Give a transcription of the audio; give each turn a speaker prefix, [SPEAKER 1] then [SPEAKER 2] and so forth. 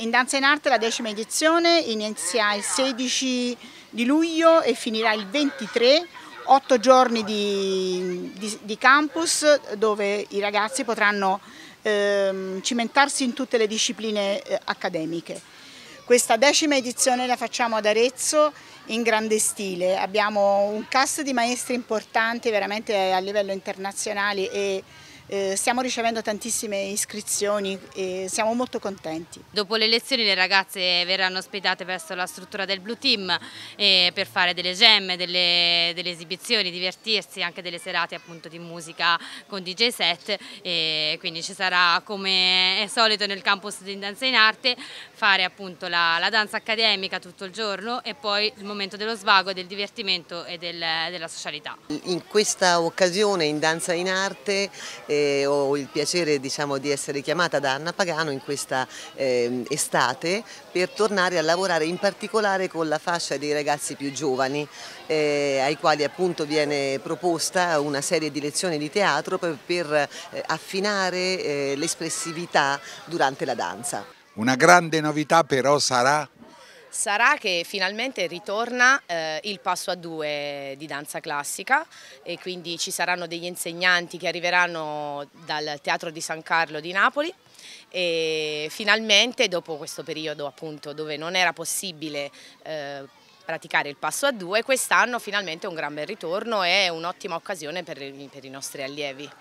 [SPEAKER 1] In Danza in Arte la decima edizione inizia il 16 di luglio e finirà il 23 otto giorni di, di, di, campus dove i ragazzi potranno ehm, cimentarsi in tutte le discipline eh, accademiche. Questa decima edizione la facciamo ad Arezzo in grande stile, abbiamo un cast di maestri importanti veramente a livello internazionale e eh, stiamo ricevendo tantissime iscrizioni e siamo molto contenti. Dopo le
[SPEAKER 2] lezioni le ragazze verranno ospitate presso la struttura del Blue Team eh, per fare delle gemme, delle, delle, esibizioni, divertirsi, anche delle serate appunto di musica con DJ set e eh, quindi ci sarà come è solito nel campus di Danza in Arte fare appunto la, la danza accademica tutto il giorno e poi il momento dello svago, del divertimento e del, della socialità.
[SPEAKER 3] In questa occasione in Danza in Arte eh, ho il piacere diciamo, di essere chiamata da Anna Pagano in questa eh, estate per tornare a lavorare in particolare con la fascia dei ragazzi più giovani eh, ai quali appunto viene proposta una serie di lezioni di teatro per, per eh, affinare eh, l'espressività durante la danza. Una grande novità però sarà sarà
[SPEAKER 4] che finalmente ritorna eh, il passo a due di danza classica e quindi ci saranno degli insegnanti che arriveranno dal Teatro di San Carlo di Napoli e finalmente dopo questo periodo appunto dove non era possibile eh, praticare il passo a due, quest'anno finalmente è un gran bel ritorno e un'ottima occasione per, per i nostri allievi.